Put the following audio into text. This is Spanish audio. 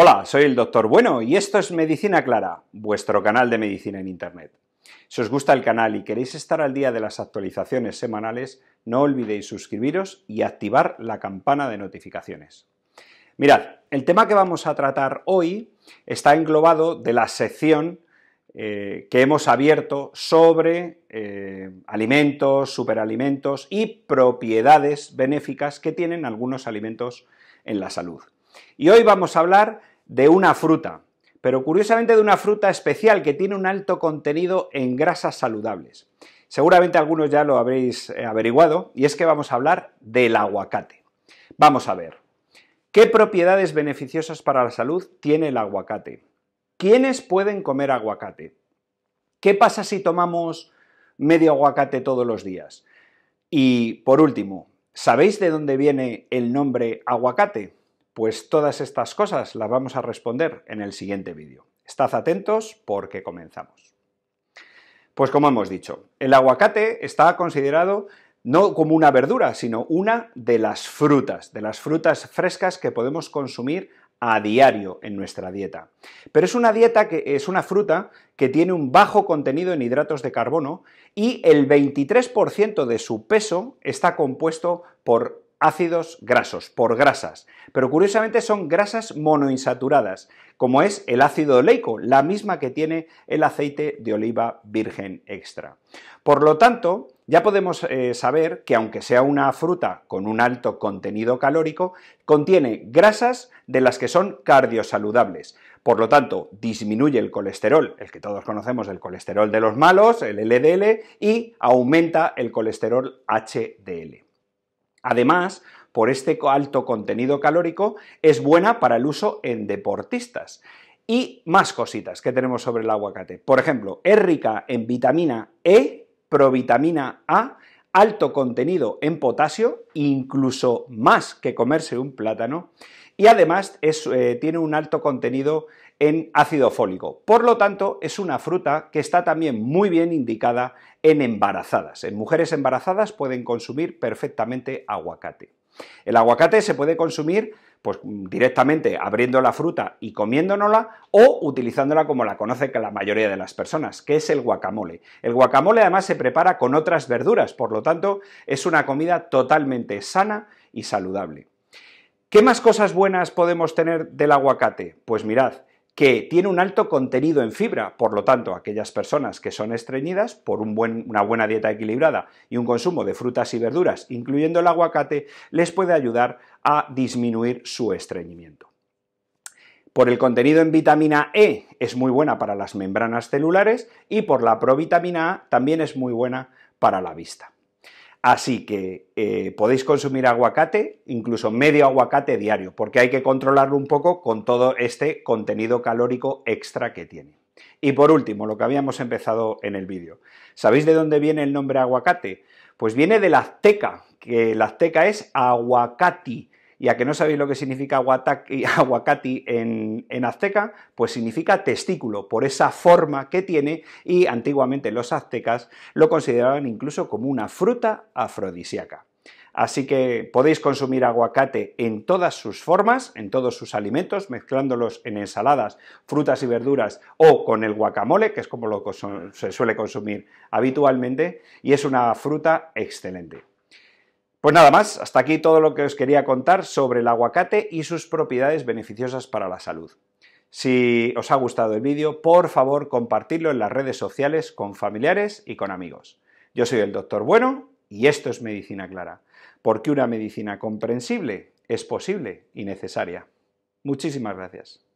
Hola, soy el doctor Bueno y esto es Medicina Clara, vuestro canal de medicina en Internet. Si os gusta el canal y queréis estar al día de las actualizaciones semanales, no olvidéis suscribiros y activar la campana de notificaciones. Mirad, el tema que vamos a tratar hoy está englobado de la sección eh, que hemos abierto sobre eh, alimentos, superalimentos y propiedades benéficas que tienen algunos alimentos en la salud. Y hoy vamos a hablar de una fruta, pero curiosamente de una fruta especial que tiene un alto contenido en grasas saludables. Seguramente algunos ya lo habréis eh, averiguado, y es que vamos a hablar del aguacate. Vamos a ver, ¿qué propiedades beneficiosas para la salud tiene el aguacate? ¿Quiénes pueden comer aguacate? ¿Qué pasa si tomamos medio aguacate todos los días? Y por último, ¿sabéis de dónde viene el nombre aguacate? Pues todas estas cosas las vamos a responder en el siguiente vídeo. Estad atentos porque comenzamos. Pues como hemos dicho, el aguacate está considerado no como una verdura, sino una de las frutas, de las frutas frescas que podemos consumir a diario en nuestra dieta. Pero es una dieta que es una fruta que tiene un bajo contenido en hidratos de carbono y el 23% de su peso está compuesto por ácidos grasos, por grasas, pero curiosamente son grasas monoinsaturadas, como es el ácido oleico, la misma que tiene el aceite de oliva virgen extra. Por lo tanto, ya podemos eh, saber que aunque sea una fruta con un alto contenido calórico, contiene grasas de las que son cardiosaludables. Por lo tanto, disminuye el colesterol, el que todos conocemos, el colesterol de los malos, el LDL, y aumenta el colesterol HDL. Además, por este alto contenido calórico, es buena para el uso en deportistas. Y más cositas que tenemos sobre el aguacate. Por ejemplo, es rica en vitamina E, provitamina A, alto contenido en potasio, incluso más que comerse un plátano, y además eh, tiene un alto contenido en ácido fólico. Por lo tanto, es una fruta que está también muy bien indicada en embarazadas. En mujeres embarazadas pueden consumir perfectamente aguacate. El aguacate se puede consumir pues directamente abriendo la fruta y comiéndonola, o utilizándola como la conoce la mayoría de las personas, que es el guacamole. El guacamole además se prepara con otras verduras, por lo tanto es una comida totalmente sana y saludable. ¿Qué más cosas buenas podemos tener del aguacate? Pues mirad, que tiene un alto contenido en fibra, por lo tanto, aquellas personas que son estreñidas por una buena dieta equilibrada y un consumo de frutas y verduras, incluyendo el aguacate, les puede ayudar a disminuir su estreñimiento. Por el contenido en vitamina E es muy buena para las membranas celulares y por la provitamina A también es muy buena para la vista. Así que eh, podéis consumir aguacate, incluso medio aguacate diario, porque hay que controlarlo un poco con todo este contenido calórico extra que tiene. Y por último, lo que habíamos empezado en el vídeo. ¿Sabéis de dónde viene el nombre aguacate? Pues viene de la azteca, que el azteca es aguacati, y a que no sabéis lo que significa aguacati en, en azteca, pues significa testículo, por esa forma que tiene y antiguamente los aztecas lo consideraban incluso como una fruta afrodisíaca. Así que podéis consumir aguacate en todas sus formas, en todos sus alimentos, mezclándolos en ensaladas, frutas y verduras o con el guacamole, que es como lo se suele consumir habitualmente, y es una fruta excelente. Pues nada más, hasta aquí todo lo que os quería contar sobre el aguacate y sus propiedades beneficiosas para la salud. Si os ha gustado el vídeo, por favor compartidlo en las redes sociales con familiares y con amigos. Yo soy el doctor Bueno y esto es Medicina Clara, porque una medicina comprensible es posible y necesaria. Muchísimas gracias.